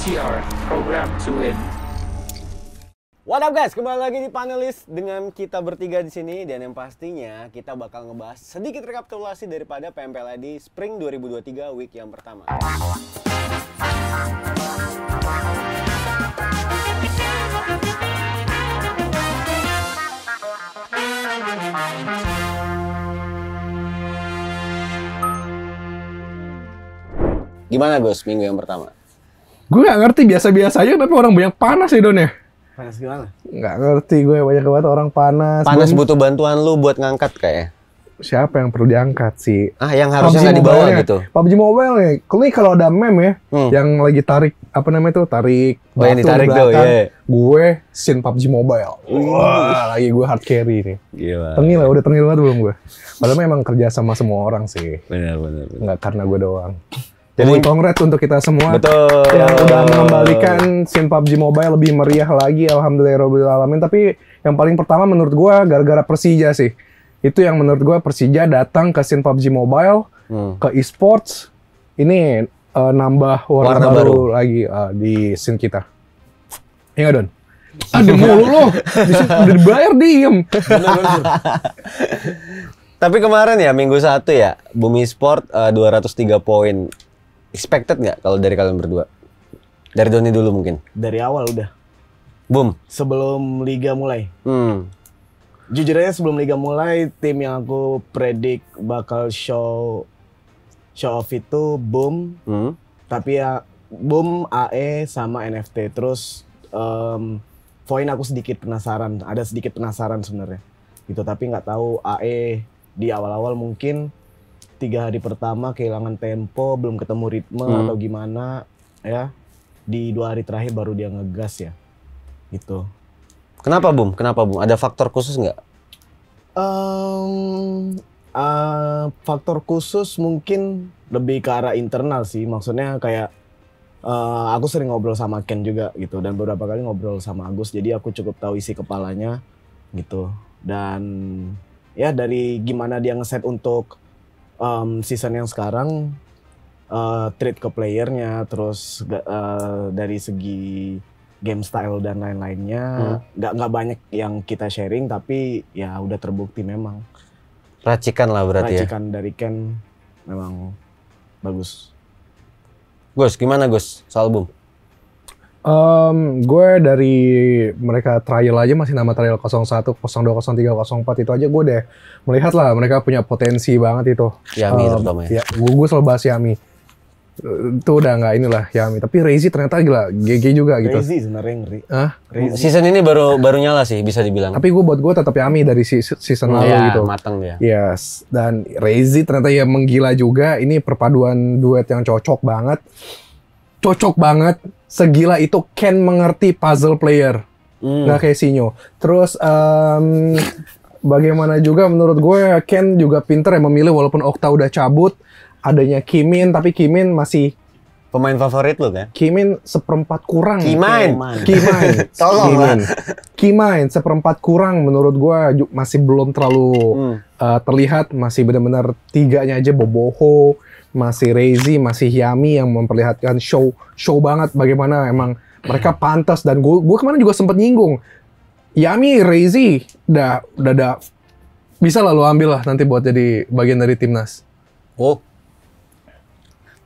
TR Program to Win. What up guys, kembali lagi di panelis dengan kita bertiga di sini dan yang pastinya kita bakal ngebahas sedikit rekapitulasi daripada PMPL ID Spring 2023 week yang pertama. Gimana Gus minggu yang pertama? Gue gak ngerti biasa-biasa aja tapi orang banyak panas ya Don ya. Panas gimana? Gak ngerti gue banyak banget orang panas. Panas butuh bantuan lu buat ngangkat kayak. Siapa yang perlu diangkat sih? Ah, yang harusnya nggak dibawa gitu. PUBG Mobile ya. Kali kalau ada meme ya, hmm. yang lagi tarik apa namanya tuh tarik. Oh, yang ditarik tuh, ya. Yeah. Gue sin PUBG Mobile. Wah, lagi gue hard carry nih. Gila. Tengil lah, ya, udah tengil banget belum gue. Padahal memang kerja sama semua orang sih. Benar, benar. benar. Nggak karena gue doang. Jadi kongres untuk kita semua betul. yang udah ya. mengembalikan scene PUBG Mobile lebih meriah lagi alhamdulillahirobbilalamin. Ya Tapi yang paling pertama menurut gua gara-gara Persija sih. Itu yang menurut gua Persija datang ke scene PUBG Mobile, hmm. ke esports ini uh, nambah warna, warna baru, baru lagi uh, di scene kita. Ya Don? Ah, di mulu lo. Udah dibayar diem. Tapi kemarin ya minggu satu ya Bumi Sport uh, eh, 203 poin expected nggak kalau dari kalian berdua? Dari Doni dulu mungkin. Dari awal udah. Boom. Sebelum liga mulai. Hmm. Jujur aja sebelum liga mulai tim yang aku predik bakal show show off itu boom. Hmm. Tapi ya boom AE sama NFT terus um, Voin aku sedikit penasaran, ada sedikit penasaran sebenarnya gitu tapi nggak tahu AE di awal-awal mungkin tiga hari pertama kehilangan tempo, belum ketemu ritme hmm. atau gimana ya. Di dua hari terakhir baru dia ngegas ya. Gitu. Kenapa Bum? Kenapa Bum? Ada faktor khusus nggak? Um, uh, faktor khusus mungkin lebih ke arah internal sih. Maksudnya kayak uh, aku sering ngobrol sama Ken juga gitu dan beberapa kali ngobrol sama Agus. Jadi aku cukup tahu isi kepalanya gitu. Dan ya dari gimana dia ngeset untuk um, season yang sekarang uh, treat ke playernya terus uh, dari segi game style dan lain-lainnya nggak hmm. nggak banyak yang kita sharing tapi ya udah terbukti memang racikan lah berarti ya. racikan ya? dari Ken memang bagus Gus gimana Gus soal album Um, gue dari mereka trial aja masih nama trial 01, 02, 03, 04 itu aja gue deh melihat lah mereka punya potensi banget itu. Yami um, ya. Iya, gue, gue selalu bahas Yami. Itu udah nggak inilah Yami. Tapi Rezi ternyata gila, GG juga gitu. Rezi sebenarnya ngeri. Huh? Rezi. Season ini baru baru nyala sih bisa dibilang. Tapi gue buat gue tetap Yami ya dari season lalu ya, gitu. mateng dia. Yes. Dan Rezi ternyata ya menggila juga. Ini perpaduan duet yang cocok banget cocok banget, segila itu Ken mengerti puzzle player. hmm. Nggak kayak Sinyo. Terus um, bagaimana juga menurut gue Ken juga pinter ya memilih walaupun Okta udah cabut, adanya Kimin tapi Kimin masih pemain favorit lu kan? Kimin seperempat kurang. Kimin, Kimin, Tolong Kimin. Kimain seperempat kurang menurut gue masih belum terlalu hmm. uh, terlihat masih benar-benar tiganya aja boboho masih Rezi, masih Yami yang memperlihatkan show show banget bagaimana emang mereka pantas dan gue gue kemarin juga sempat nyinggung Yami Rezi dah udah da, bisa lah lo ambil lah nanti buat jadi bagian dari timnas. Oh,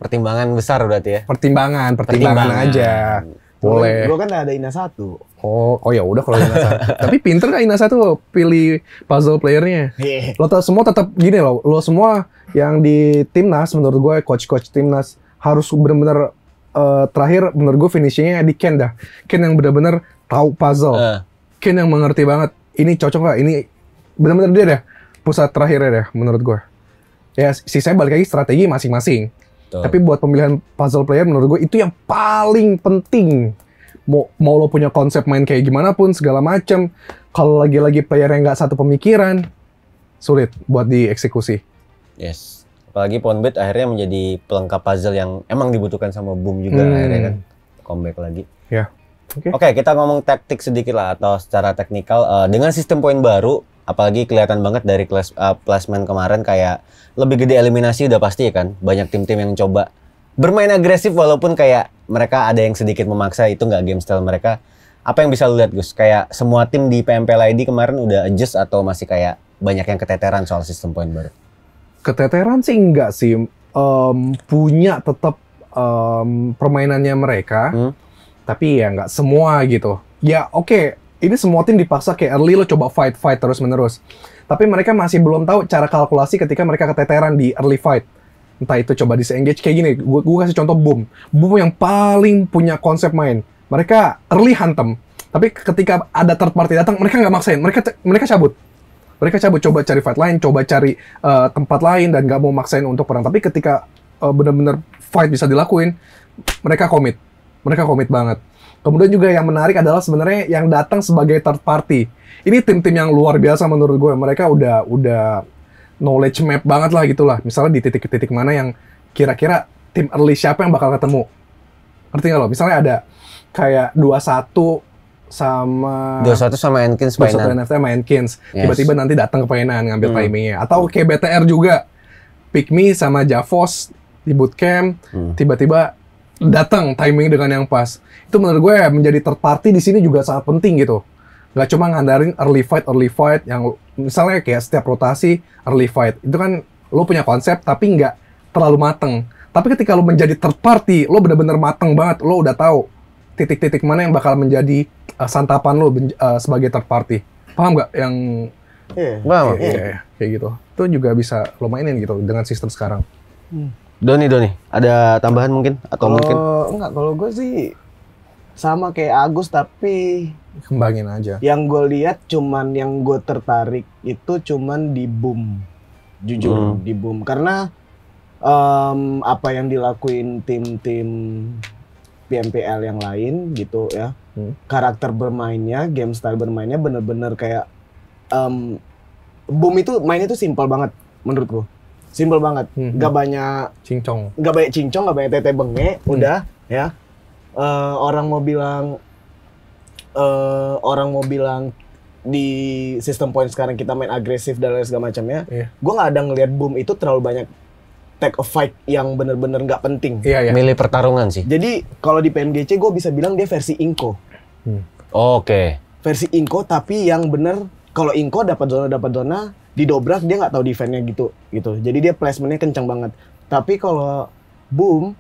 pertimbangan besar berarti ya? Pertimbangan, pertimbangan, pertimbangan. aja. Kan- Boleh. Gue kan ada Ina satu. Oh, oh ya udah kalau Ina satu. Tapi pinter kan Ina satu pilih puzzle playernya. Yeah. Lo tau semua tetap gini lo, Lo semua yang di timnas menurut gue coach-coach timnas harus benar-benar uh, eh, terakhir menurut gue finishingnya di Ken dah. Ken yang benar-benar tahu puzzle. Uh. Eh. Ken yang mengerti banget. Ini cocok gak Ini benar-benar dia deh pusat terakhirnya deh menurut gue. Ya si saya balik lagi strategi masing-masing. Tapi buat pemilihan puzzle player menurut gue itu yang paling penting. Mau, mau lo punya konsep main kayak gimana pun segala macem, kalau lagi-lagi player yang nggak satu pemikiran, sulit buat dieksekusi. Yes. Apalagi Poundbait akhirnya menjadi pelengkap puzzle yang emang dibutuhkan sama Boom juga hmm. akhirnya kan. Comeback lagi. Ya. Yeah. Oke, okay. okay, kita ngomong taktik sedikit lah atau secara teknikal uh, dengan sistem poin baru apalagi kelihatan banget dari kelas uh, eh, plasmen kemarin kayak lebih gede eliminasi udah pasti ya kan banyak tim-tim yang coba bermain agresif walaupun kayak mereka ada yang sedikit memaksa itu nggak game style mereka apa yang bisa lu lihat Gus kayak semua tim di PMP ID kemarin udah adjust atau masih kayak banyak yang keteteran soal sistem poin baru keteteran sih enggak sih um, punya tetap um, permainannya mereka hmm? tapi ya nggak semua gitu ya oke okay, ini semua tim dipaksa kayak early lo coba fight fight terus menerus tapi mereka masih belum tahu cara kalkulasi ketika mereka keteteran di early fight entah itu coba disengage kayak gini gue gue kasih contoh boom boom yang paling punya konsep main mereka early hantem tapi ketika ada third party datang mereka nggak maksain mereka mereka cabut mereka coba coba cari fight lain, coba cari uh, tempat lain dan nggak mau maksain untuk perang. Tapi ketika uh, benar-benar fight bisa dilakuin, mereka komit, mereka komit banget. Kemudian juga yang menarik adalah sebenarnya yang datang sebagai third party. Ini tim-tim yang luar biasa menurut gue. Mereka udah udah knowledge map banget lah gitulah. Misalnya di titik-titik mana yang kira-kira tim early siapa yang bakal ketemu. Ngerti nggak lo? Misalnya ada kayak dua satu sama satu sama dua satu NFT sama Enkins, Yes. Tiba-tiba nanti datang ke mainan ngambil hmm. timingnya. Atau Oke BTR juga. Pikmi sama Javos di bootcamp tiba hmm. tiba-tiba datang timing dengan yang pas. Itu menurut gue ya, menjadi third party di sini juga sangat penting gitu. nggak cuma ngandarin early fight early fight yang misalnya kayak setiap rotasi early fight itu kan lo punya konsep tapi nggak terlalu mateng. Tapi ketika lo menjadi third party, lo bener-bener mateng banget, lo udah tahu titik-titik mana yang bakal menjadi uh, santapan lo uh, eh, sebagai third party. Paham nggak yang yeah. Paham. Yeah, yeah. Iya. kayak gitu. Itu juga bisa lo mainin gitu dengan sistem sekarang. Hmm. Doni, Doni, ada tambahan mungkin atau kalo, mungkin? Enggak, kalau gue sih sama kayak Agus tapi kembangin aja. Yang gue lihat cuman yang gue tertarik itu cuman di boom, jujur hmm. di boom karena um, apa yang dilakuin tim-tim PMPL yang lain gitu ya. Hmm. Karakter bermainnya, game style bermainnya bener-bener kayak um, boom itu mainnya tuh simpel banget menurut gua. Simpel banget. Hmm. hmm. Gak banyak cincong. Gak banyak cincong, gak banyak tete benge, hmm. udah ya. Uh, orang mau bilang uh, orang mau bilang di sistem poin sekarang kita main agresif dan lain segala macamnya. Yeah. Gua nggak ada ngelihat boom itu terlalu banyak take a fight yang bener-bener nggak penting. Iya, iya. Milih pertarungan sih. Jadi kalau di PMGC gue bisa bilang dia versi Inko. Hmm. Oh, Oke. Okay. Versi Inko tapi yang bener kalau Inko dapat zona dapat zona didobrak dia nggak tahu defense-nya gitu gitu. Jadi dia placement-nya kencang banget. Tapi kalau Boom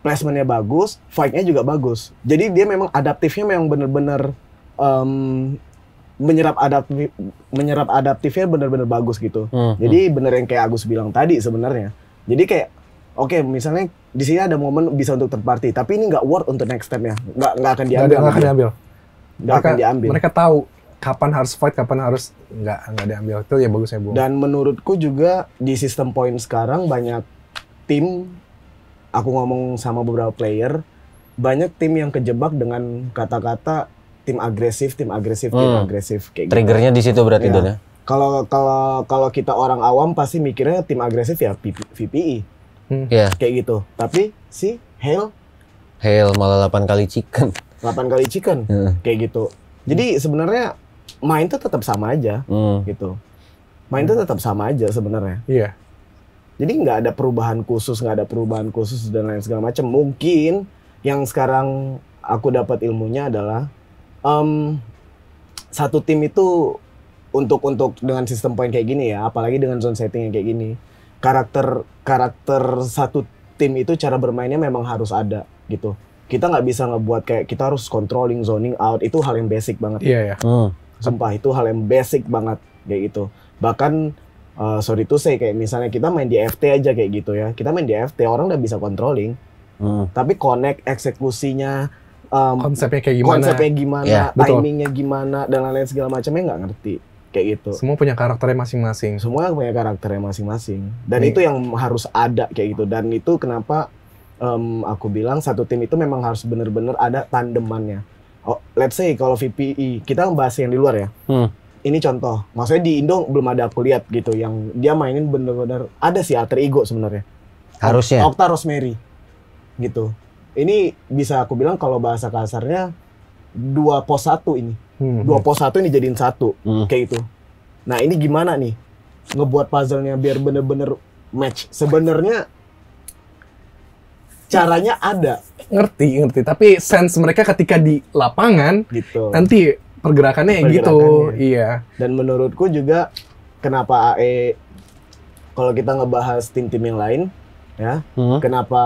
placement-nya bagus, fight-nya juga bagus. Jadi dia memang adaptifnya memang bener-bener um, menyerap adaptif menyerap adaptifnya bener-bener bagus gitu. Hmm, Jadi hmm. bener yang kayak Agus bilang tadi sebenarnya jadi kayak oke okay, misalnya di sini ada momen bisa untuk third party, tapi ini nggak worth untuk next stepnya, nggak nggak akan diambil. Nggak akan diambil. Nggak akan diambil. Mereka tahu kapan harus fight, kapan harus nggak nggak diambil itu ya bagus ya bu. Dan menurutku juga di sistem point sekarang banyak tim, aku ngomong sama beberapa player, banyak tim yang kejebak dengan kata-kata tim agresif, tim agresif, tim hmm. agresif kayak gitu. Triggernya gitu. di situ berarti iya. ya. Itu, ya? Kalau kalau kalau kita orang awam pasti mikirnya tim agresif ya VPI. E. Hmm. Yeah. Kayak gitu. Tapi si Hale Hale malah 8 kali chicken. 8 kali chicken. Yeah. Kayak gitu. Jadi sebenarnya main tuh tetap sama aja hmm. gitu. Main tuh tetap sama aja sebenarnya. Iya. Yeah. Jadi nggak ada perubahan khusus, nggak ada perubahan khusus dan lain segala macam. Mungkin yang sekarang aku dapat ilmunya adalah um, satu tim itu untuk untuk dengan sistem poin kayak gini ya, apalagi dengan zone setting yang kayak gini, karakter karakter satu tim itu cara bermainnya memang harus ada gitu. Kita nggak bisa ngebuat kayak kita harus controlling zoning out itu hal yang basic banget. Iya yeah, ya. Yeah. Hmm. Sumpah itu hal yang basic banget kayak gitu. Bahkan uh, sorry tuh saya kayak misalnya kita main di FT aja kayak gitu ya. Kita main di FT orang udah bisa controlling. Hmm. Tapi connect eksekusinya um, konsepnya kayak gimana? Konsepnya gimana? Yeah, iya, timingnya gimana dan lain-lain segala macamnya nggak ngerti kayak gitu. Semua punya karakternya masing-masing. Semua punya karakternya masing-masing. Dan Nih. Iya. itu yang harus ada kayak gitu. Dan itu kenapa um, aku bilang satu tim itu memang harus bener-bener ada tandemannya. Oh, let's say kalau VPI e, kita bahas yang di luar ya. Hmm. Ini contoh, maksudnya di Indo belum ada aku lihat gitu yang dia mainin bener-bener ada sih alter ego sebenarnya. Harusnya. Octa Rosemary gitu. Ini bisa aku bilang kalau bahasa kasarnya dua pos satu ini Hmm. Dua pos satu ini jadiin satu. Hmm. Kayak itu. Nah ini gimana nih? Ngebuat puzzle-nya biar bener-bener match. Sebenarnya caranya ada. Ngerti, ngerti. Tapi sense mereka ketika di lapangan, gitu. nanti pergerakannya, gitu. pergerakannya gitu. Iya. Dan menurutku juga kenapa AE kalau kita ngebahas tim-tim yang lain ya hmm. kenapa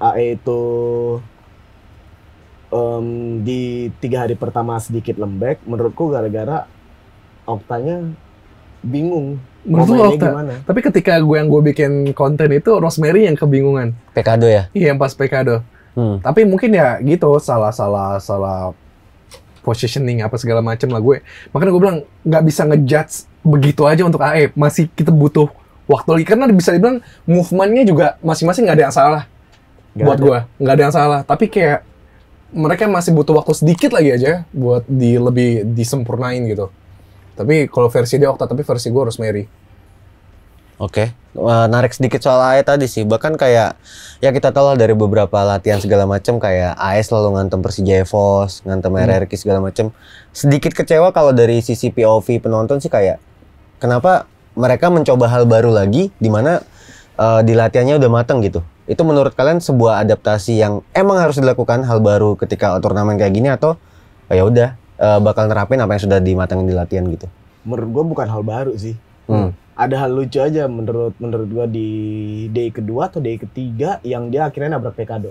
AE itu um, di tiga hari pertama sedikit lembek menurutku gara-gara oktanya bingung Menurut lu Okta, gimana? tapi ketika gue yang gue bikin konten itu Rosemary yang kebingungan. Pekado ya? Iya yang pas Pekado. Hmm. Tapi mungkin ya gitu salah salah salah positioning apa segala macem lah gue. Makanya gue bilang nggak bisa ngejudge begitu aja untuk AE. Masih kita butuh waktu lagi karena bisa dibilang movementnya juga masing-masing nggak ada yang salah. Gak buat ada. gue nggak ada yang salah. Tapi kayak mereka masih butuh waktu sedikit lagi aja buat di lebih disempurnain gitu. Tapi kalau versi dia Okta, tapi versi gue harus Mary. Oke, okay. uh, eh, narik sedikit soal AE tadi sih. Bahkan kayak ya kita tahu lah dari beberapa latihan segala macam kayak AE selalu ngantem Persija Evos, ngantem hmm. RRQ segala macam. Sedikit kecewa kalau dari sisi POV penonton sih kayak kenapa mereka mencoba hal baru lagi di mana uh, di latihannya udah mateng gitu. Itu menurut kalian sebuah adaptasi yang emang harus dilakukan hal baru ketika turnamen kayak gini atau oh, ya udah uh, bakal nerapin apa yang sudah dimatangin di latihan gitu? Menurut gue bukan hal baru sih. Hmm. Ada hal lucu aja menurut menurut gua di day kedua atau day ketiga yang dia akhirnya nabrak Pekado.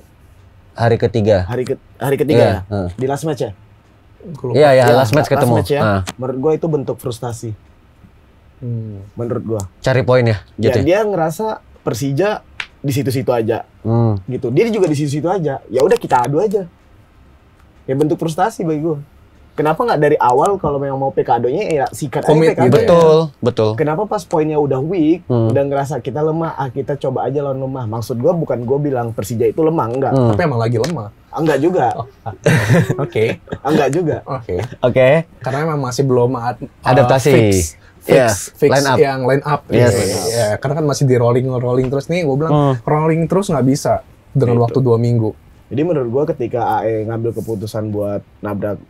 Hari ketiga. Hari ke, hari ketiga yeah. ya. Uh. Di last match ya. Iya yeah, ya, iya, last match last ketemu. Match ya. Uh. Menurut gue itu bentuk frustasi. Hmm. Menurut gue Cari poin ya. jadi ya, gitu ya, dia ngerasa Persija di situ-situ aja hmm. gitu dia juga di situ-situ aja ya udah kita adu aja ya bentuk frustasi bagi gue kenapa nggak dari awal kalau memang mau PKD-nya ya sikat aja PKD betul betul kenapa pas poinnya udah weak hmm. udah ngerasa kita lemah ah kita coba aja lawan lemah maksud gue bukan gue bilang Persija itu lemah enggak hmm. tapi emang lagi lemah enggak juga oh. oke enggak juga oke oke karena emang masih belum uh, adaptasi fix Iya, fix, yeah, fix line up. yang line up. Yes. Ya, yes. Iya, yeah. karena kan masih di rolling rolling terus nih. Gue bilang hmm. rolling terus nggak bisa dengan gitu. waktu dua minggu. Jadi menurut gue ketika AE ngambil keputusan buat nabrak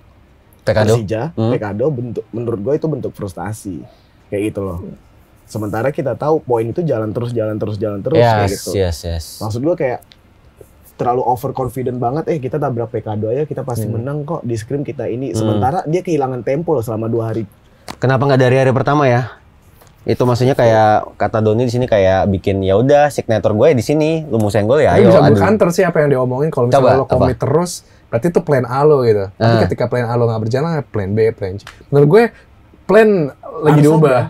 Tekado. Persija, hmm. Tekado bentuk menurut gue itu bentuk frustasi kayak gitu loh. Sementara kita tahu poin itu jalan terus jalan terus jalan terus yes, kayak gitu. Yes, yes. Maksud gue kayak terlalu over confident banget eh kita tabrak pk aja kita pasti hmm. menang kok di scrim kita ini hmm. sementara dia kehilangan tempo loh selama dua hari Kenapa nggak dari hari pertama ya? Itu maksudnya kayak kata Doni di sini kayak bikin ya udah signature gue ya di sini, lu mau gue ya. Iya ayo, bisa bukan counter sih apa yang diomongin kalau misalnya Coba, lo komit terus berarti itu plan A lo gitu. Tapi ah. ketika plan A lo nggak berjalan, plan B, plan C. Menurut gue plan lagi diubah.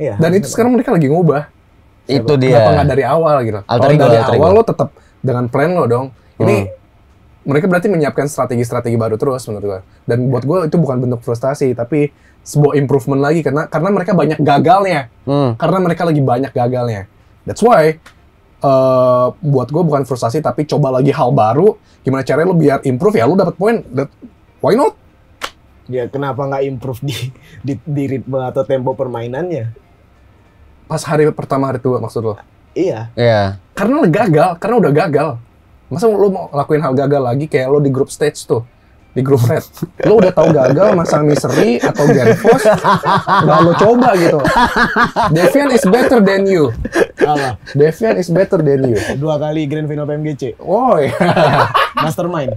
Iya, Dan itu sekarang mereka lagi ngubah. Itu dia. Kenapa nggak dari awal gitu? Kalau dari ya, awal lo tetap dengan plan lo dong. Ini hmm mereka berarti menyiapkan strategi-strategi baru terus menurut gue. Dan buat gue itu bukan bentuk frustasi, tapi sebuah improvement lagi karena karena mereka banyak gagalnya. Hmm. Karena mereka lagi banyak gagalnya. That's why uh, buat gue bukan frustasi tapi coba lagi hal baru gimana caranya lo biar improve ya lo dapat poin why not ya kenapa nggak improve di, di di ritme atau tempo permainannya pas hari pertama hari tua maksud lo iya yeah. karena gagal karena udah gagal masa lo mau lakuin hal gagal lagi kayak lo di group stage tuh di grup red lo udah tau gagal masang misery atau genfos nggak lo coba gitu Devian is better than you Allah Devian is better than you dua kali grand final PMGC woi, oh, iya. mastermind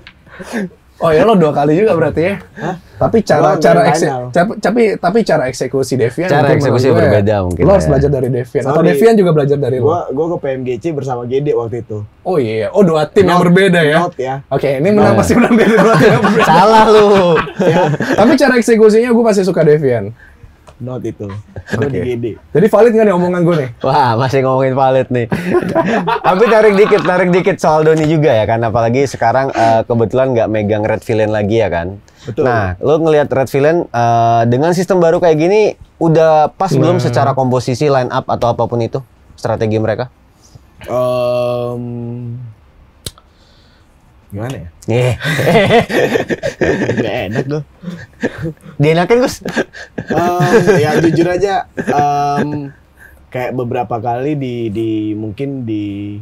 Oh ya lo dua kali juga berarti ya. Hah? Tapi cara cara eksekusi, tapi tapi cara eksekusi Devian cara eksekusi gue, berbeda mungkin. Lo harus ya. belajar dari Devian Sorry. atau Devian juga belajar dari lo. Gua gua ke PMGC bersama Gede waktu itu. Oh iya, iya. oh dua tim not, yang berbeda ya. ya. Oke, okay, ini nah. menang pasti menang dari dua tim yang berbeda. Salah lu. ya. Tapi cara eksekusinya gue pasti suka Devian. Not itu. Gue okay. di GD. Jadi valid nggak nih omongan gue nih? Wah, masih ngomongin valid nih. Tapi tarik dikit, tarik dikit soal Doni juga ya kan. Apalagi sekarang uh, kebetulan nggak megang Red Villain lagi ya kan. Betul. Nah, lo ngelihat Red Villain uh, dengan sistem baru kayak gini, udah pas nah. belum secara komposisi, line up atau apapun itu strategi mereka? Um, gimana ya? Yeah. Gak enak loh. Dienakin Gus? um, ya jujur aja, um, kayak beberapa kali di, di mungkin di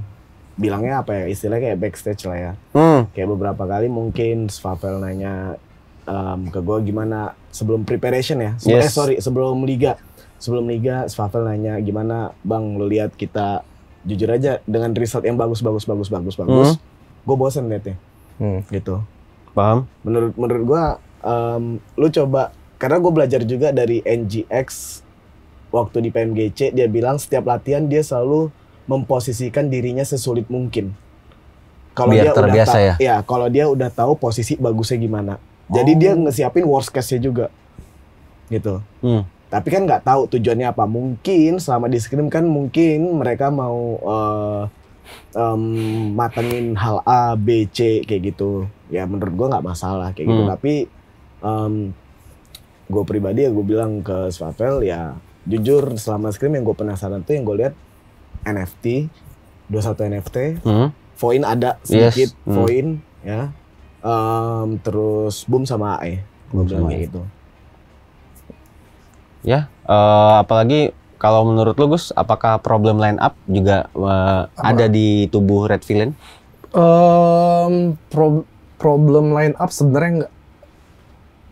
bilangnya apa ya istilahnya kayak backstage lah ya. Hmm. Kayak beberapa kali mungkin Svavel nanya um, ke gue gimana sebelum preparation ya, Se eh, yes. eh sorry sebelum liga, sebelum liga Svavel nanya gimana bang lo lihat kita jujur aja dengan result yang bagus bagus bagus bagus bagus. Hmm gue bosen liatnya hmm. gitu paham menurut menurut gue um, lu coba karena gue belajar juga dari NGX waktu di PMGC dia bilang setiap latihan dia selalu memposisikan dirinya sesulit mungkin kalau dia terbiasa udah ya, ya kalau dia udah tahu posisi bagusnya gimana oh. jadi dia oh. ngesiapin worst case-nya juga gitu hmm. tapi kan nggak tahu tujuannya apa mungkin selama di scrim kan mungkin mereka mau uh, um, matengin hal A, B, C kayak gitu. Ya menurut gue nggak masalah kayak gitu. hmm. gitu. Tapi um, gue pribadi ya gue bilang ke Swavel ya jujur selama scream yang gue penasaran tuh yang gue lihat NFT 21 NFT, hmm. Voin ada sedikit, yes. hmm. ya. Um, terus Boom sama AE, gue bilang kayak e. gitu. Ya, uh, apalagi kalau menurut lu Gus, apakah problem line up juga uh, ada di tubuh Red Villain? Um, pro problem line up sebenarnya nggak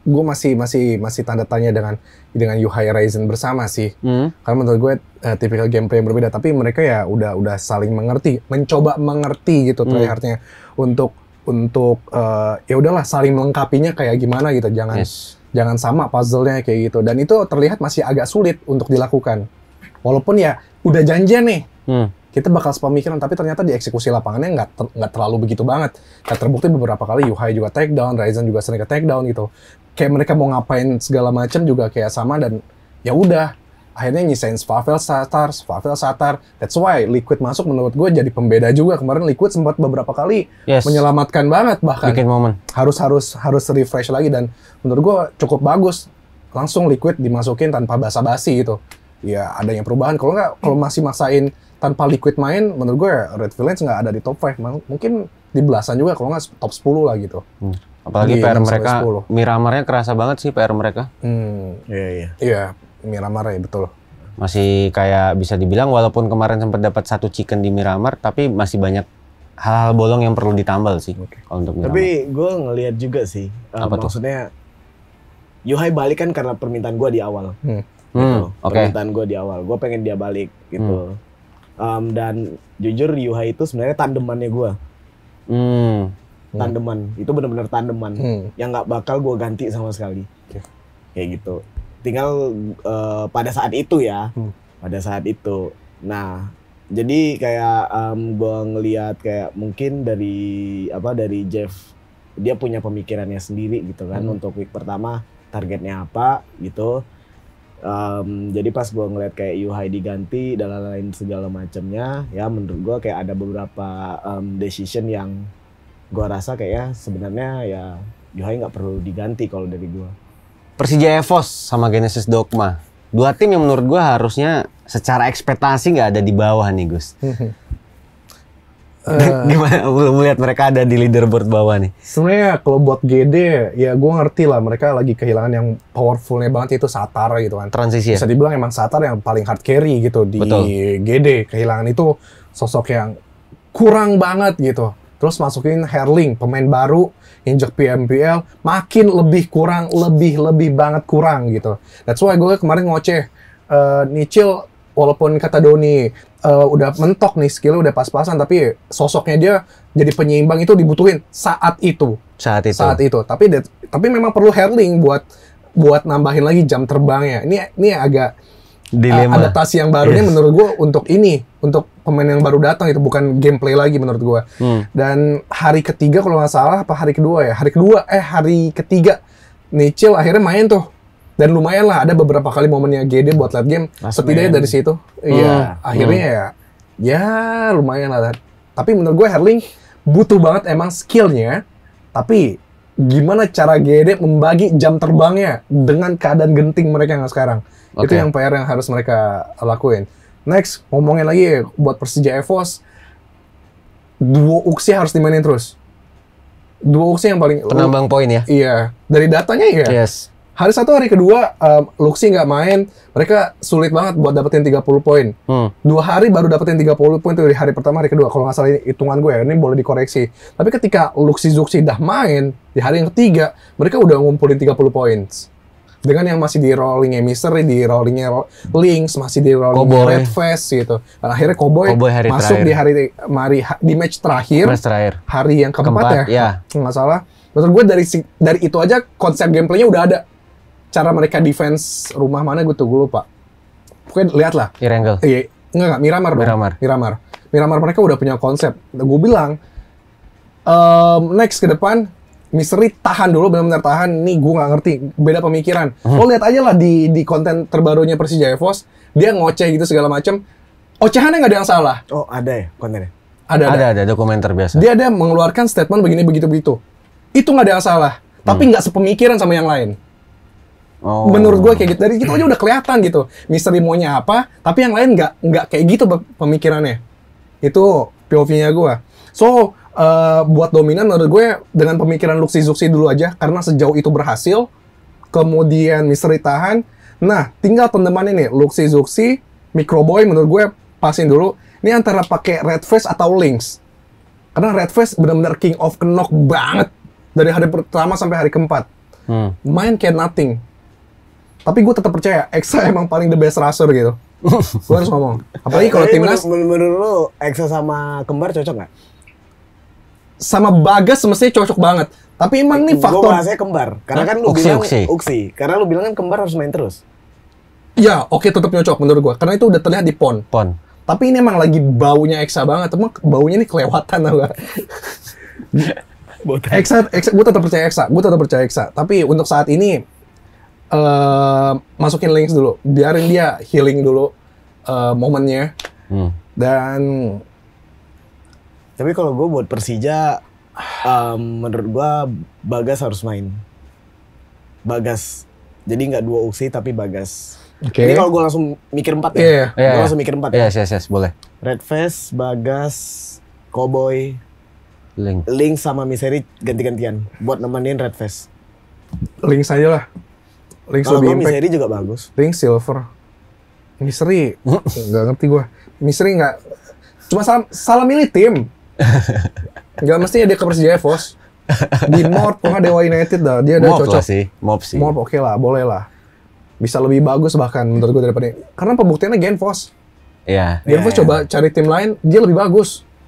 gue masih masih masih tanda tanya dengan dengan Yuhai Ryzen bersama sih. Hmm. Karena menurut gue uh, tipikal gameplay yang berbeda, tapi mereka ya udah udah saling mengerti, mencoba mengerti gitu hmm. artinya untuk untuk uh, ya udahlah saling melengkapinya kayak gimana gitu. Jangan yes. jangan sama puzzle-nya kayak gitu. Dan itu terlihat masih agak sulit untuk dilakukan. Walaupun ya udah janjian nih, hmm. kita bakal sepemikiran, tapi ternyata di eksekusi lapangannya nggak ter nggak terlalu begitu banget. nah, terbukti beberapa kali Yuhai juga take down, Ryzen juga sering ke take down gitu. Kayak mereka mau ngapain segala macam juga kayak sama dan ya udah akhirnya nyisain Spavel Satar, Spavel Satar. That's why Liquid masuk menurut gue jadi pembeda juga. Kemarin Liquid sempat beberapa kali yes. menyelamatkan banget bahkan. Bikin momen. Harus harus harus refresh lagi dan menurut gue cukup bagus. Langsung Liquid dimasukin tanpa basa-basi gitu ya yang perubahan. Kalau nggak, kalau masih maksain tanpa liquid main, menurut gue Red Village nggak ada di top 5. Mungkin di belasan juga, kalau nggak top 10 lah gitu. Hmm. Apalagi di iya, PR mereka, Miramarnya kerasa banget sih PR mereka. Hmm. Iya, iya. Iya, Miramar ya betul. Masih kayak bisa dibilang walaupun kemarin sempat dapat satu chicken di Miramar, tapi masih banyak hal-hal bolong yang perlu ditambal sih okay. untuk Miramar. Tapi gue ngelihat juga sih, eh, Apa uh, maksudnya Yohai balik kan karena permintaan gue di awal. Hmm Gitu hmm, gitu. okay. Permintaan gue di awal, gue pengen dia balik gitu. Hmm. Um, dan jujur Yuha itu sebenarnya tandemannya gue. Hmm. Tandeman, hmm. itu benar-benar tandeman hmm. yang nggak bakal gue ganti sama sekali. Okay. Kayak gitu. Tinggal uh, pada saat itu ya, hmm. pada saat itu. Nah, jadi kayak um, gue ngelihat kayak mungkin dari apa dari Jeff dia punya pemikirannya sendiri gitu kan hmm. untuk week pertama targetnya apa gitu Um, jadi pas gue ngeliat kayak Yuhai diganti dan lain-lain segala macamnya, ya menurut gue kayak ada beberapa um, decision yang gue rasa kayak ya sebenarnya ya Yuhai nggak perlu diganti kalau dari gue. Persija Evos sama Genesis Dogma, dua tim yang menurut gue harusnya secara ekspektasi nggak ada di bawah nih Gus. Uh, Gimana melihat mereka ada di leaderboard bawah nih? Sebenarnya kalau buat GD ya gue ngerti lah mereka lagi kehilangan yang powerfulnya banget itu Satar gitu kan. Transisi ya? Bisa dibilang emang Satar yang paling hard carry gitu di Betul. GD. Kehilangan itu sosok yang kurang banget gitu. Terus masukin Herling, pemain baru, injek PMPL, makin lebih kurang, lebih-lebih banget kurang gitu. That's why gue kemarin ngoceh, uh, Nichil walaupun kata Doni uh, udah mentok nih skill udah pas-pasan tapi sosoknya dia jadi penyeimbang itu dibutuhin saat itu saat itu saat itu tapi that, tapi memang perlu handling buat buat nambahin lagi jam terbangnya ini ini agak Dilema. Eh, adaptasi yang barunya yes. menurut gue untuk ini untuk pemain yang baru datang itu bukan gameplay lagi menurut gue hmm. dan hari ketiga kalau nggak salah apa hari kedua ya hari kedua eh hari ketiga Nichil akhirnya main tuh dan lumayan lah ada beberapa kali momennya GD buat late game Last setidaknya man. dari situ iya hmm. akhirnya hmm. ya ya lumayan lah tapi menurut gue Herling butuh banget emang skillnya tapi gimana cara GD membagi jam terbangnya dengan keadaan genting mereka yang sekarang okay. itu yang PR yang harus mereka lakuin next ngomongin lagi buat Persija Evos dua Uksi harus dimainin terus Dua Uksi yang paling penambang poin ya iya dari datanya ya yes hari satu hari kedua um, Luxi nggak main mereka sulit banget buat dapetin 30 poin hmm. dua hari baru dapetin 30 poin tuh dari hari pertama hari kedua kalau nggak salah ini hitungan gue ya ini boleh dikoreksi tapi ketika Luxi Zuxi dah main di hari yang ketiga mereka udah ngumpulin 30 poin dengan yang masih di rollingnya Mystery, di rollingnya Links, masih di rolling Red Face gitu. Dan nah, akhirnya Cowboy, Cowboy hari masuk terakhir. di hari mari di match terakhir, match terakhir. hari yang keempat, keempat ya, ya. nggak salah. Menurut gue dari dari itu aja konsep gameplaynya udah ada cara mereka defense rumah mana gitu gue lupa pokoknya lihat lah iya enggak enggak Miramar Miramar dong. Miramar Miramar mereka udah punya konsep gue bilang um, next ke depan misteri tahan dulu benar-benar tahan nih gue nggak ngerti beda pemikiran hmm. lo lihat aja lah di di konten terbarunya Persija Evos dia ngoceh gitu segala macam ocehannya nggak ada yang salah oh ada ya kontennya ada ada ada, ada dokumenter biasa dia ada mengeluarkan statement begini begitu begitu itu nggak ada yang salah tapi hmm. nggak sepemikiran sama yang lain Oh. Menurut gue kayak gitu. Dari situ aja udah kelihatan gitu. Misteri maunya apa, tapi yang lain nggak nggak kayak gitu pemikirannya. Itu POV-nya gue. So, uh, buat dominan menurut gue dengan pemikiran Luxi Zuxi dulu aja karena sejauh itu berhasil. Kemudian misteri tahan. Nah, tinggal teman ini luksi micro microboy menurut gue pasin dulu. Ini antara pakai red face atau links. Karena red face benar-benar king of knock banget dari hari pertama sampai hari keempat. Hmm. Main kayak nothing tapi gue tetap percaya Exa emang paling the best racer gitu gue harus ngomong apalagi kalau timnas menurut, menurut lu Exa sama kembar cocok nggak sama Bagas semestinya cocok banget tapi emang nih faktor gue bahasnya kembar karena kan lu bilang uksi. uksi karena lu bilang kan kembar harus main terus ya oke okay, tetap cocok menurut gue karena itu udah terlihat di pon pon tapi ini emang lagi baunya Exa banget emang baunya ini kelewatan tau gak Exa, Eksa, gue tetap percaya Exa, gue tetap percaya Exa. Tapi untuk saat ini Eh, masukin links dulu, biarin dia healing dulu uh, momennya. Hmm. Dan tapi kalau gue buat Persija, um, menurut gue Bagas harus main. Bagas, jadi nggak dua uksi tapi Bagas. Okay. Ini kalau gue langsung mikir empat ya, yeah, yeah. gue langsung mikir empat yeah, ya. Yes, yes, yes, boleh. Red Face, Bagas, Cowboy, Link, Link sama Misery ganti-gantian buat nemenin Red Face. Link saja lah. Link oh, lebih impact. juga bagus. Link silver. Misery. Enggak ngerti gua. Misery enggak cuma salah salah milih tim. Enggak mestinya dia ke Persija Evos. Di Morp, ada Dewa United dah. Dia udah cocok. sih. Morp sih. Morp oke okay lah, boleh lah. Bisa lebih bagus bahkan menurut gue daripada karena pembuktiannya Genfos. Iya. Yeah. Genfos yeah, coba iya. cari tim lain, dia lebih bagus.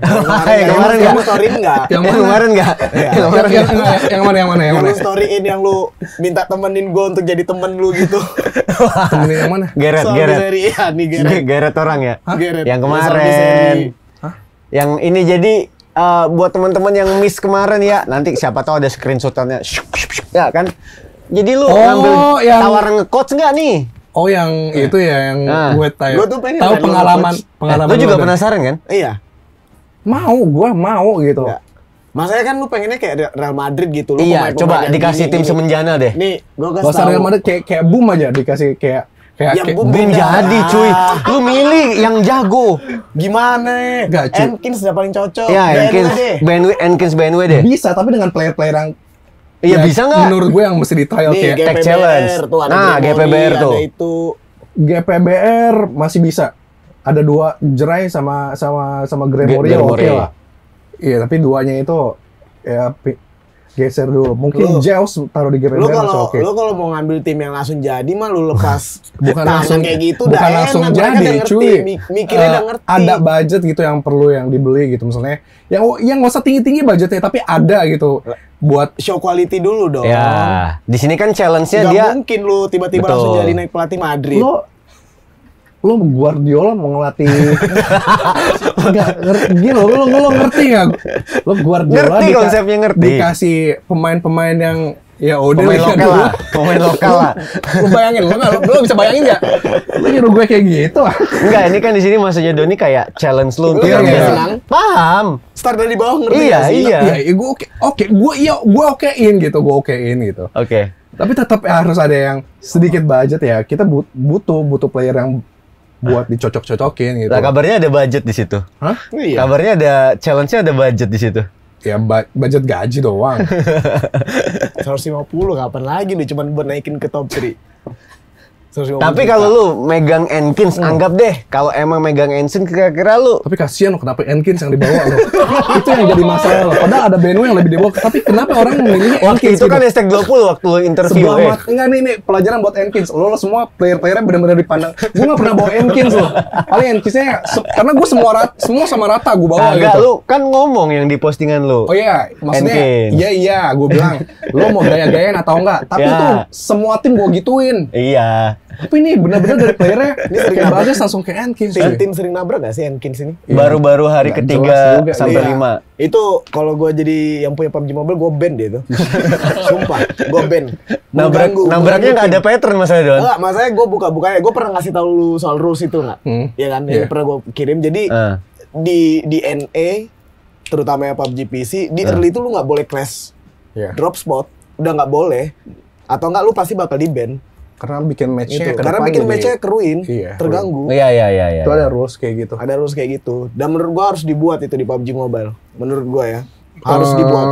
yang kemarin enggak? Yang kemarin enggak? Yang kemarin enggak? Yang mana yang mana yang mana? Yang storyin yang lu minta temenin gue untuk jadi temen lu gitu. temenin yang mana? Geret, Geret. Ah, geret. orang ya? Geret. Yang kemarin. Yang ini jadi uh, buat teman-teman yang miss kemarin ya, nanti siapa tahu ada screenshotannya. Ya kan? Jadi lu oh, ngambil yang... tawaran nge-coach enggak nih? Oh yang ya. itu ya yang nah. gue tahu. Gue tuh tahu pengalaman eh, pengalaman. Lu juga penasaran kan? Iya. Mau, gue mau gitu. Enggak. Masalahnya kan lu pengennya kayak Real Madrid gitu. Lu iya, pemain coba pemain dikasih gini, tim semenjana deh. Nih, gue kasih tahu. Real Madrid kayak, kayak boom aja dikasih kayak kayak ya, boom, boom jadi cuy. Lu milih yang jago. Gimana? Gak, cuy. Enkins udah paling cocok. Ya, Enkins, Benwe, Enkins Benwe deh. Bisa, tapi dengan player-player yang Iya ya, bisa nggak? Menurut gue yang mesti trial kayak GPBR, tech challenge. Tuh, ada nah, GPBR tuh. Ada itu. GPBR masih bisa ada dua jerai sama sama sama Gremorio oke okay lah. Iya, tapi duanya itu ya geser dulu. Mungkin lu, Zeus taruh di Gremorio lu kalau Okay. Lu kalau mau ngambil tim yang langsung jadi mah lu lepas bukan langsung kayak gitu bukan dah langsung enak. jadi ngerti, cuy. Mikirnya uh, ngerti. Ada budget gitu yang perlu yang dibeli gitu misalnya. Yang yang nggak usah tinggi-tinggi budgetnya tapi ada gitu buat show quality dulu dong. Ya, di sini kan challenge-nya dia mungkin lu tiba-tiba langsung jadi naik pelatih Madrid. Lu lo Guardiola mau ngelatih nggak ngerti lo lo ngerti gak lo Guardiola ngerti konsepnya ngerti dikasih pemain-pemain yang ya udah pemain lokal lah pemain lokal lah lo bayangin lu lo lo bisa bayangin gak lo nyuruh gue kayak gitu lah? enggak ini kan di sini maksudnya Doni kayak challenge lo, untuk iya, senang paham start dari bawah ngerti iya sih? iya iya, iya gue oke oke gue iya gue okein gitu gue okein gitu oke okay. tapi tetap harus ada yang sedikit budget ya kita butuh butuh player yang buat dicocok-cocokin gitu. Nah kabarnya ada budget di situ. Hah? Oh, iya. Kabarnya ada challenge-nya ada budget di situ. Ya budget gaji doang. 150 kapan lagi nih cuman buat naikin ke top 3. Tapi kalau lu megang Enkins, hmm. anggap deh kalau emang megang Enkins kira-kira lu. Tapi kasihan lo kenapa Enkins yang dibawa lo. itu yang jadi masalah lo. Padahal ada Benue yang lebih dibawa. Tapi kenapa orang memilih Enkins? Itu kan gitu? hashtag 20 waktu lu interview. Sebelum eh. enggak nih, nih pelajaran buat Enkins. Lo, lo semua player-playernya benar-benar dipandang. Gue gak pernah bawa Enkins lo. Paling Enkinsnya karena gue semua rat, semua sama rata gue bawa Enggak, gitu. lu kan ngomong yang di postingan lo. Oh iya, maksudnya iya iya gue bilang lo mau gaya-gayaan atau enggak. Tapi ya. tuh semua tim gue gituin. Iya. Tapi ini benar-benar dari playernya, ini sering nabrak langsung ke Enkins. Tim, tim sering nabrak gak sih Enkins ini? Iya. Baru-baru hari gak ketiga sampai iya. lima. Itu kalau gue jadi yang punya PUBG Mobile, gue band deh itu. Sumpah, gue band. Nabrak, nabraknya nggak ada pattern masalah Don? Enggak, masalahnya gue buka-bukanya. Gue pernah ngasih tau lu soal rules itu nggak? Hmm. Iya kan, yeah. yang iya. pernah gue kirim. Jadi uh. di di NA, terutama ya PUBG PC, di uh. early itu lu nggak boleh crash, Yeah. Drop spot, udah nggak boleh. Atau nggak lu pasti bakal di ban karena bikin matchnya itu, karena bikin matchnya keruin iya, terganggu iya iya iya iya itu iya. ada rules kayak gitu ada rules kayak gitu dan menurut gua harus dibuat itu di PUBG Mobile menurut gua ya harus um, dibuat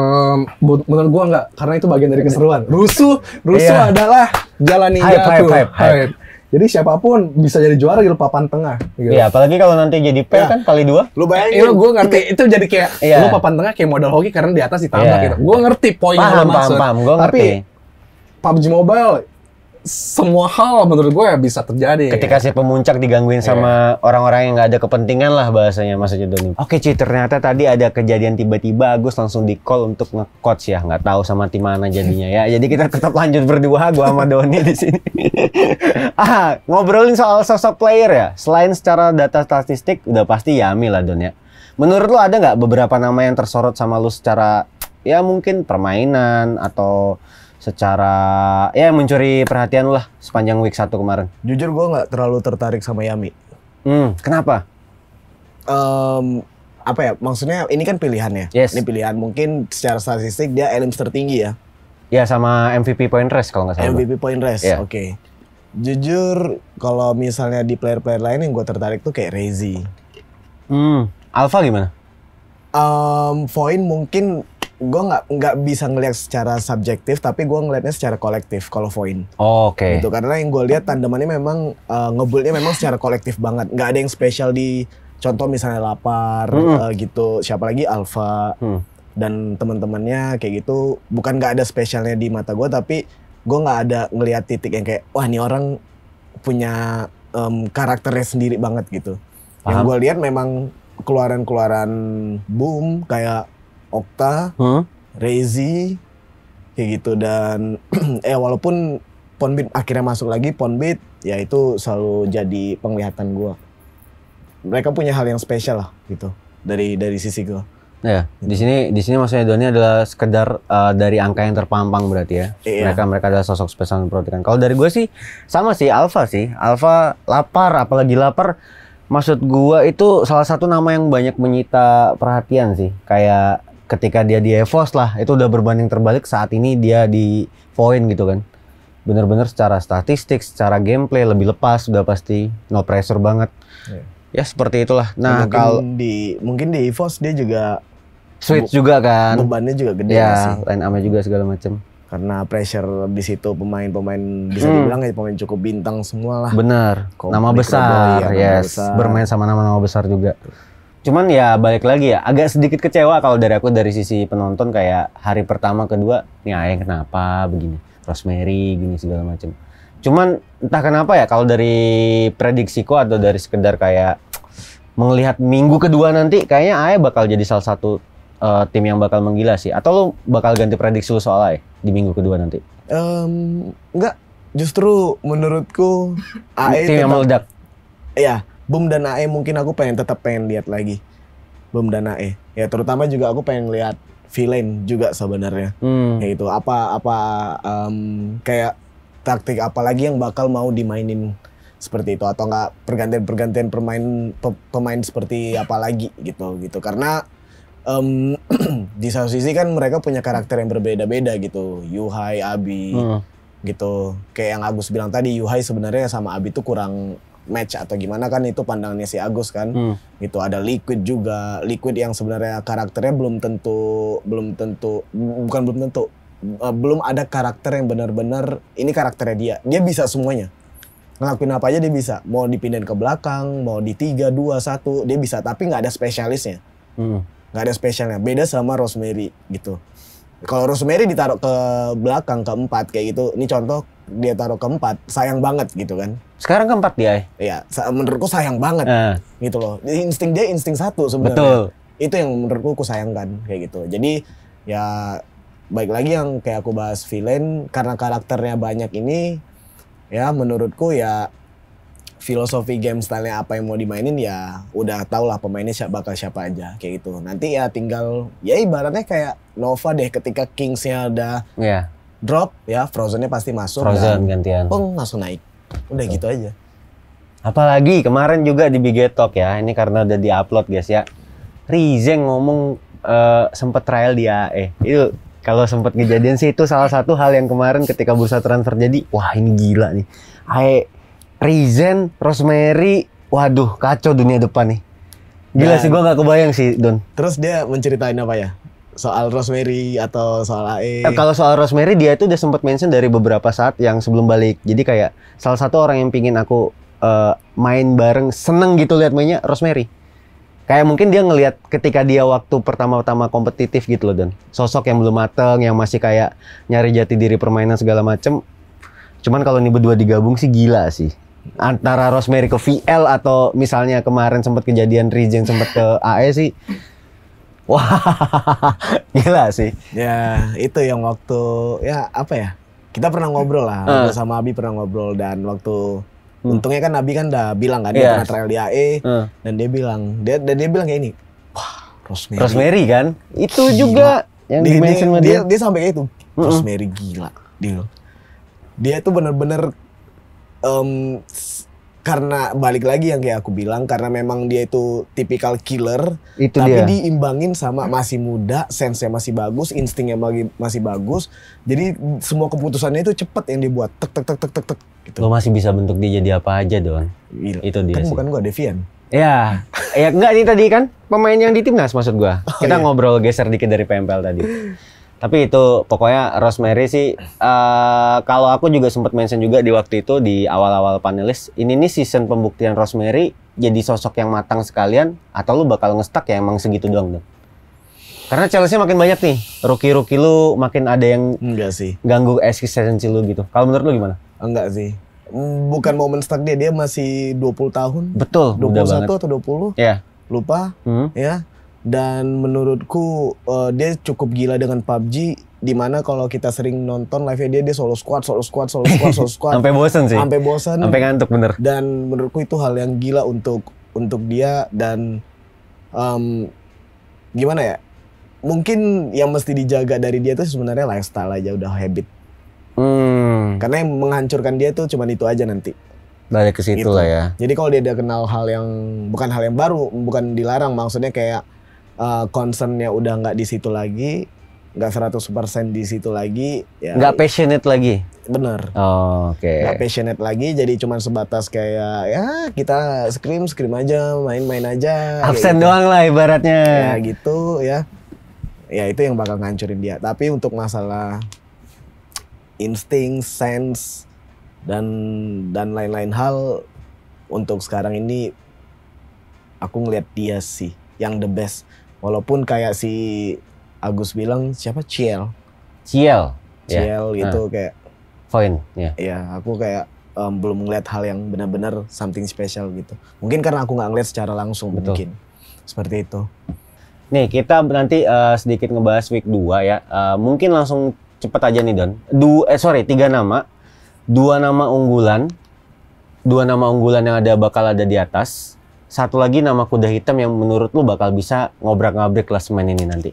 menurut gua nggak karena itu bagian dari iya. keseruan rusuh rusuh iya. adalah jalan ninja hype, hype, hype, hype. Jadi siapapun bisa jadi juara di papan tengah. Gitu. Iya, apalagi kalau nanti jadi pair ya. kan kali dua. Lu bayangin. Itu eh, gua ngerti. Itu jadi kayak iya. lu papan tengah kayak modal hoki karena di atas ditambah iya. gitu. gua ngerti poin paham, paham, maksud. Paham, paham. Gue ngerti. Tapi PUBG Mobile semua hal menurut gue bisa terjadi. Ketika ya. si pemuncak digangguin sama iya. orang-orang yang gak ada kepentingan lah bahasanya Mas Doni. Oke cuy ternyata tadi ada kejadian tiba-tiba Agus langsung di call untuk nge-coach ya nggak tahu sama tim mana jadinya ya. Jadi kita tetap lanjut berdua gue sama Doni di sini. ah ngobrolin soal sosok player ya. Selain secara data statistik udah pasti Yami lah Don ya. Menurut lo ada nggak beberapa nama yang tersorot sama lu secara ya mungkin permainan atau secara ya mencuri perhatian lah sepanjang week satu kemarin. Jujur gue nggak terlalu tertarik sama Yami. Hmm, kenapa? Um, apa ya maksudnya ini kan pilihannya. Yes. Ini pilihan mungkin secara statistik dia elims tertinggi ya. Ya sama MVP point rest kalau nggak salah. MVP point rest, yeah. oke. Okay. Jujur kalau misalnya di player-player lain yang gue tertarik tuh kayak Rezi. Hmm, Alpha gimana? Um, Voin mungkin gue nggak nggak bisa ngelihat secara subjektif tapi gue ngelihatnya secara kolektif kalau Voin. Oh, Oke. Okay. Gitu karena yang gue lihat tandemannya memang uh, ngebulnya memang secara kolektif banget. Nggak ada yang spesial di contoh misalnya lapar mm -hmm. uh, gitu. Siapa lagi Alpha mm. dan teman-temannya kayak gitu. Bukan nggak ada spesialnya di mata gue tapi gue nggak ada ngelihat titik yang kayak wah ini orang punya um, karakternya sendiri banget gitu. Paham. Yang gue lihat memang keluaran-keluaran boom kayak Okta, huh? Rezi, kayak gitu dan eh walaupun Ponbit akhirnya masuk lagi Ponbit ya itu selalu jadi penglihatan gue. Mereka punya hal yang spesial lah gitu dari dari sisi gue. Ya, di sini di sini maksudnya Doni adalah sekedar uh, dari angka yang terpampang berarti ya. Iya. Mereka mereka adalah sosok spesial perhatikan. Kalau dari gue sih sama sih Alfa sih. Alfa lapar apalagi lapar maksud gue itu salah satu nama yang banyak menyita perhatian sih kayak ketika dia di EVOS lah itu udah berbanding terbalik saat ini dia di Voin gitu kan bener-bener secara statistik secara gameplay lebih lepas udah pasti no pressure banget yeah. ya seperti itulah nah mungkin kalau di mungkin di EVOS dia juga switch juga kan bebannya juga gede ya, lain line juga segala macam karena pressure di situ pemain-pemain bisa hmm. dibilang ya pemain cukup bintang semua lah. Benar. Nama besar, ya, nama yes. Besar. Bermain sama nama-nama besar juga. Cuman ya balik lagi ya, agak sedikit kecewa kalau dari aku dari sisi penonton kayak hari pertama kedua, nih ayah kenapa begini, Rosemary gini segala macam. Cuman entah kenapa ya kalau dari prediksiku atau dari sekedar kayak melihat minggu kedua nanti kayaknya ayah bakal jadi salah satu uh, tim yang bakal menggila sih. Atau lo bakal ganti prediksi lo soal ayah di minggu kedua nanti? Um, enggak, justru menurutku ayah tim yang meledak. Iya, Bum dan AE mungkin aku pengen tetap pengen lihat lagi. Bum dan AE. Ya terutama juga aku pengen lihat villain juga sebenarnya. Hmm. Ya itu apa apa um, kayak taktik apa lagi yang bakal mau dimainin seperti itu atau enggak pergantian-pergantian pemain pemain seperti apa lagi gitu gitu. Karena um, di satu sisi kan mereka punya karakter yang berbeda-beda gitu. Yuhai, Abi. Hmm gitu kayak yang Agus bilang tadi Yuhai sebenarnya sama Abi tuh kurang match atau gimana kan itu pandangannya si Agus kan hmm. itu ada liquid juga liquid yang sebenarnya karakternya belum tentu belum tentu bukan belum tentu eh, belum ada karakter yang benar-benar ini karakternya dia dia bisa semuanya ngelakuin apa aja dia bisa mau dipindahin ke belakang mau di tiga dua satu dia bisa tapi nggak ada spesialisnya hmm. nggak hmm. ada spesialnya beda sama Rosemary gitu kalau Rosemary ditaruh ke belakang keempat kayak gitu ini contoh dia taruh keempat, sayang banget gitu kan. Sekarang keempat dia. Iya, menurutku sayang banget uh. gitu loh. Insting dia insting satu sebenarnya. Betul. Itu yang menurutku ku sayangkan kayak gitu. Jadi ya baik lagi yang kayak aku bahas villain karena karakternya banyak ini ya menurutku ya filosofi game stylenya apa yang mau dimainin ya udah tau lah pemainnya siapa bakal siapa aja kayak gitu nanti ya tinggal ya ibaratnya kayak Nova deh ketika Kingsnya ada yeah drop ya frozennya pasti masuk frozen dan gantian peng langsung naik udah Betul. gitu aja apalagi kemarin juga di Bigetok ya ini karena udah diupload guys ya Rizeng ngomong uh, sempet trial dia eh itu kalau sempet kejadian sih itu salah satu hal yang kemarin ketika bursa transfer jadi wah ini gila nih Ae Rizen Rosemary waduh kacau dunia depan nih gila Dan, sih gua nggak kebayang sih Don terus dia menceritain apa ya soal Rosemary atau soal AE. Eh, kalau soal Rosemary dia itu udah sempat mention dari beberapa saat yang sebelum balik. Jadi kayak salah satu orang yang pingin aku uh, main bareng seneng gitu lihat mainnya Rosemary. Kayak mungkin dia ngelihat ketika dia waktu pertama-tama kompetitif gitu loh dan sosok yang belum mateng yang masih kayak nyari jati diri permainan segala macem. Cuman kalau ini berdua digabung sih gila sih antara Rosemary ke VL atau misalnya kemarin sempat kejadian Rizin sempat ke AE sih Wah, gila sih. Ya, itu yang waktu ya apa ya? Kita pernah ngobrol lah, uh. sama Abi pernah ngobrol dan waktu hmm. untungnya kan Abi kan udah bilang kan dia yes. pernah trial di AE uh. Eh. dan dia bilang dia dan dia bilang kayak ini. Wah, Rosemary. Rosemary kan? Itu gila. juga yang di, di dia. Dia, dia sampai kayak itu. mm Rosemary gila. Dia dia tuh bener-bener um, karena balik lagi yang kayak aku bilang karena memang dia itu tipikal killer itu tapi dia. diimbangin sama masih muda sense-nya masih bagus instingnya masih masih bagus jadi semua keputusannya itu cepet yang dibuat tek tek tek tek tek tek gitu. lo masih bisa bentuk dia jadi apa aja don Gila. itu dia kan sih. bukan gua Devian Ya, ya enggak ini tadi kan pemain yang di timnas maksud gua. Oh, Kita iya. ngobrol geser dikit dari PMPL tadi. Tapi itu pokoknya Rosemary sih uh, kalau aku juga sempat mention juga di waktu itu di awal-awal panelis ini nih season pembuktian Rosemary jadi sosok yang matang sekalian atau lu bakal ngestak ya emang segitu doang dong. Karena challenge-nya makin banyak nih. Ruki-ruki lu makin ada yang enggak sih. Ganggu eksistensi lu gitu. Kalau menurut lu gimana? Enggak sih hmm, bukan momen stuck dia, dia masih 20 tahun. Betul. 21 atau 20? Ya. Yeah. Lupa. Hmm. Ya dan menurutku uh, dia cukup gila dengan PUBG dimana kalau kita sering nonton live-nya dia dia solo squad solo squad solo squad solo squad sampai bosan sih sampai bosan sampai ngantuk bener dan menurutku itu hal yang gila untuk untuk dia dan um, gimana ya mungkin yang mesti dijaga dari dia itu sebenarnya lifestyle aja udah habit hmm. karena yang menghancurkan dia itu cuma itu aja nanti dari ke situ gitu. lah ya jadi kalau dia udah kenal hal yang bukan hal yang baru bukan dilarang maksudnya kayak uh, concernnya udah nggak di situ lagi, nggak 100% di situ lagi, ya passionate lagi. Bener. Oh, Oke. Okay. Nggak passionate lagi, jadi cuma sebatas kayak ya kita scream scream aja, main-main aja. Absen gitu. doang lah ibaratnya. Ya gitu ya. Ya itu yang bakal ngancurin dia. Tapi untuk masalah insting, sense dan dan lain-lain hal untuk sekarang ini aku ngelihat dia sih yang the best Walaupun kayak si Agus bilang siapa Ciel. Ciel. Ya. Ciel yeah. gitu uh. kayak Fine, ya. Yeah. aku kayak um, belum ngeliat hal yang benar-benar something special gitu. Mungkin karena aku nggak ngeliat secara langsung Betul. mungkin. Seperti itu. Nih, kita nanti uh, sedikit ngebahas week 2 ya. Uh, mungkin langsung cepet aja nih Don. Du, eh sorry, tiga nama. Dua nama unggulan. Dua nama unggulan yang ada bakal ada di atas satu lagi nama kuda hitam yang menurut lu bakal bisa ngobrak-ngabrik main ini nanti?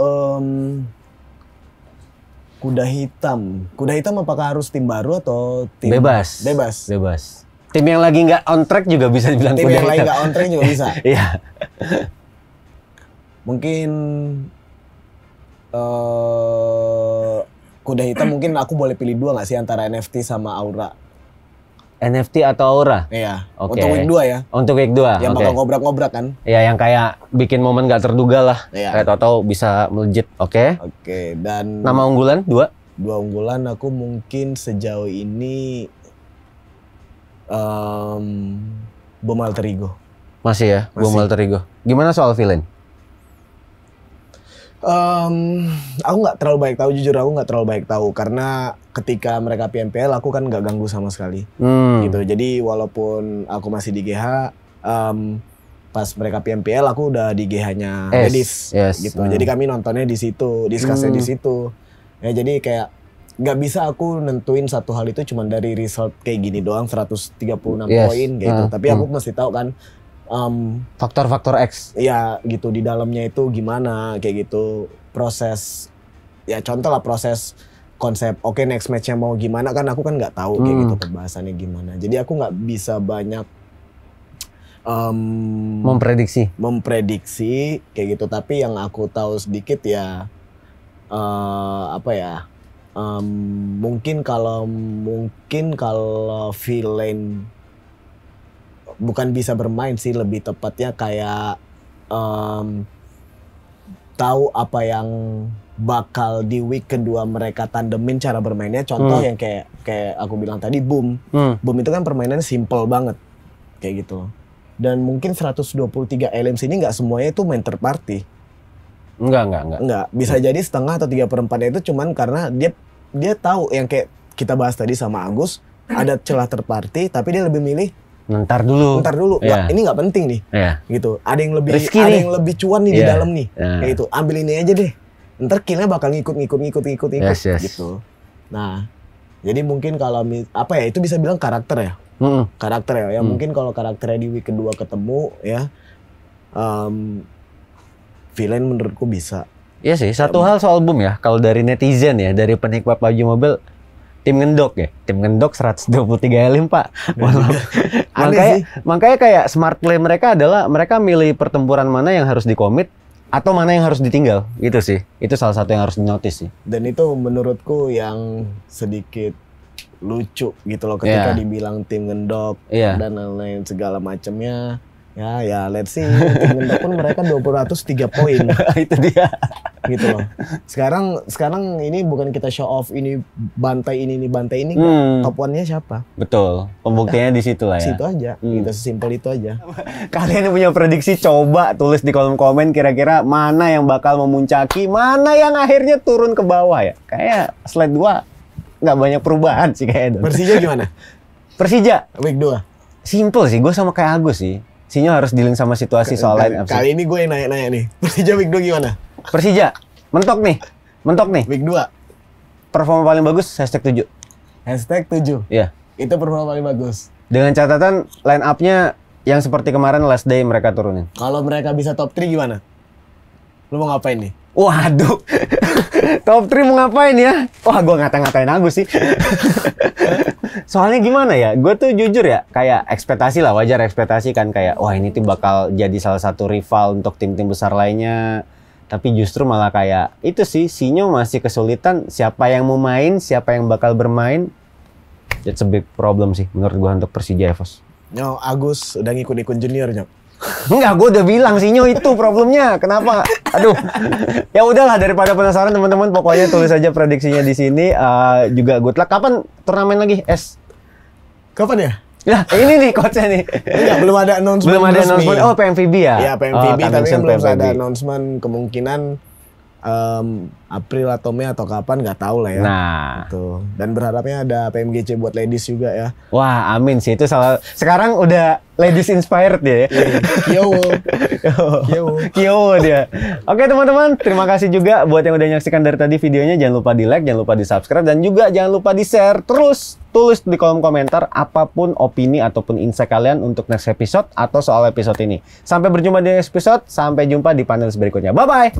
Um, kuda hitam. Kuda hitam apakah harus tim baru atau tim bebas? Bebas. Bebas. Tim yang lagi nggak on track juga bisa dibilang tim kuda hitam. Tim yang lagi nggak on track juga bisa. Iya. Mungkin uh, kuda hitam mungkin aku boleh pilih dua nggak sih antara NFT sama Aura? NFT atau Aura? Iya. Okay. Untuk week 2 ya. Untuk week 2. Yang okay. bakal ngobrak-ngobrak kan? Iya, yang kayak bikin momen gak terduga lah. Iya. Kayak tau, -tau bisa melejit. Oke. Okay. Oke, okay, dan nama unggulan dua? Dua unggulan aku mungkin sejauh ini um, Bom Alter Masih ya, Masih. Bom Alter Gimana soal villain? Um, aku nggak terlalu baik tahu jujur aku nggak terlalu baik tahu karena ketika mereka PMPL aku kan nggak ganggu sama sekali hmm. gitu jadi walaupun aku masih di GH um, pas mereka PMPL aku udah di GH-nya Edis yes. gitu hmm. jadi kami nontonnya di situ diskusinya hmm. di situ ya jadi kayak nggak bisa aku nentuin satu hal itu cuma dari result kayak gini doang 136 yes. poin gitu hmm. tapi aku hmm. masih tahu kan faktor faktor-faktor X. ya gitu di dalamnya itu gimana kayak gitu proses ya contoh lah proses konsep oke okay, next matchnya mau gimana kan aku kan nggak tahu kayak hmm. gitu pembahasannya gimana jadi aku nggak bisa banyak um, memprediksi memprediksi kayak gitu tapi yang aku tahu sedikit ya uh, apa ya um, mungkin kalau mungkin kalau villain bukan bisa bermain sih lebih tepatnya kayak um, tahu apa yang bakal di week kedua mereka tandemin cara bermainnya contoh hmm. yang kayak kayak aku bilang tadi boom hmm. boom itu kan permainan simple banget kayak gitu dan mungkin 123 LMC ini nggak semuanya itu main third party enggak enggak enggak enggak bisa jadi setengah atau tiga perempatnya itu cuman karena dia dia tahu yang kayak kita bahas tadi sama Agus hmm. ada celah terparti tapi dia lebih milih Nah, ntar dulu. Ntar dulu. Yeah. Iya. ini nggak penting nih. Yeah. Gitu. Ada yang lebih Risky ada nih. yang lebih cuan nih yeah. di iya. dalam nih. Yeah. Kayak itu. Ambil ini aja deh. Ntar killnya bakal ngikut ngikut ngikut ngikut ngikut yes, yes. gitu. Nah, jadi mungkin kalau apa ya itu bisa bilang karakter ya. Mm. Karakter ya. Ya mm. mungkin kalau karakternya di week kedua ketemu ya um, villain menurutku bisa. Iya sih, satu ya, hal soal boom ya. Kalau dari netizen ya, dari penikmat baju mobil tim ngendok ya tim ngendok 123 helm pak makanya makanya kayak smart play mereka adalah mereka milih pertempuran mana yang harus dikomit atau mana yang harus ditinggal gitu sih itu salah satu yang harus dinotis sih dan itu menurutku yang sedikit lucu gitu loh ketika yeah. dibilang tim ngendok yeah. dan lain-lain segala macamnya ya ya let's see tim ngendok pun mereka 203 poin itu dia gitu loh. Sekarang sekarang ini bukan kita show off ini bantai ini ini bantai ini hmm. top one-nya siapa? Betul. Pembuktiannya di situ lah ya. Situ aja. Hmm. Gitu sesimpel itu aja. Kalian punya prediksi coba tulis di kolom komen kira-kira mana yang bakal memuncaki, mana yang akhirnya turun ke bawah ya. Kayak slide 2 nggak banyak perubahan sih kayaknya. Persija gimana? Persija. Week 2. Simple sih, gue sama kayak Agus sih. Sinyal harus dealing sama situasi soal lain Kali ini gue yang nanya-nanya nih. Persija week 2 gimana? Persija. Mentok nih. Mentok nih. Week 2. Performa paling bagus hashtag 7. Hashtag 7. Iya. Itu performa paling bagus. Dengan catatan line up-nya yang seperti kemarin last day mereka turunin. Kalau mereka bisa top 3 gimana? Lu mau ngapain nih? Waduh. top 3 mau ngapain ya? Wah, gua ngata-ngatain Agus sih. Soalnya gimana ya? Gue tuh jujur ya, kayak ekspektasi lah, wajar ekspektasi kan kayak wah ini tuh bakal jadi salah satu rival untuk tim-tim besar lainnya tapi justru malah kayak itu sih Sinyo masih kesulitan siapa yang mau main siapa yang bakal bermain jadi a problem sih menurut gua untuk Persija Evos Nyo Agus udah ngikut-ikut junior Enggak, gue udah bilang Sinyo itu problemnya. Kenapa? Aduh. ya udahlah daripada penasaran teman-teman, pokoknya tulis aja prediksinya di sini. Uh, juga good luck. Kapan turnamen lagi? S. Kapan ya? Nah, ini nih coachnya nih. Enggak, belum ada announcement. Belum ada resmi. announcement. Oh, PMVB ya? Iya, PMVB, oh, tapi kan belum ada announcement kemungkinan um, April atau Mei atau kapan nggak tahu lah ya. Nah, gitu. dan berharapnya ada PMGC buat ladies juga ya. Wah, amin sih itu salah. Sekarang udah ladies inspired dia. Ya. Iya. Kyowo. Kyowo. dia. Oke teman-teman, terima kasih juga buat yang udah nyaksikan dari tadi videonya. Jangan lupa di like, jangan lupa di subscribe, dan juga jangan lupa di share. Terus tulis di kolom komentar apapun opini ataupun insight kalian untuk next episode atau soal episode ini. Sampai berjumpa di next episode. Sampai jumpa di panel berikutnya. Bye bye.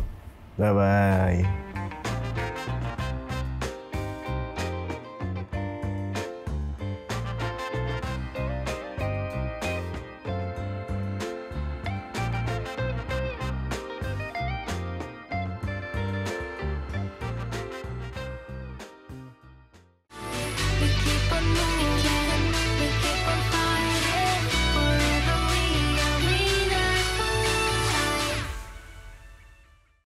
拜拜。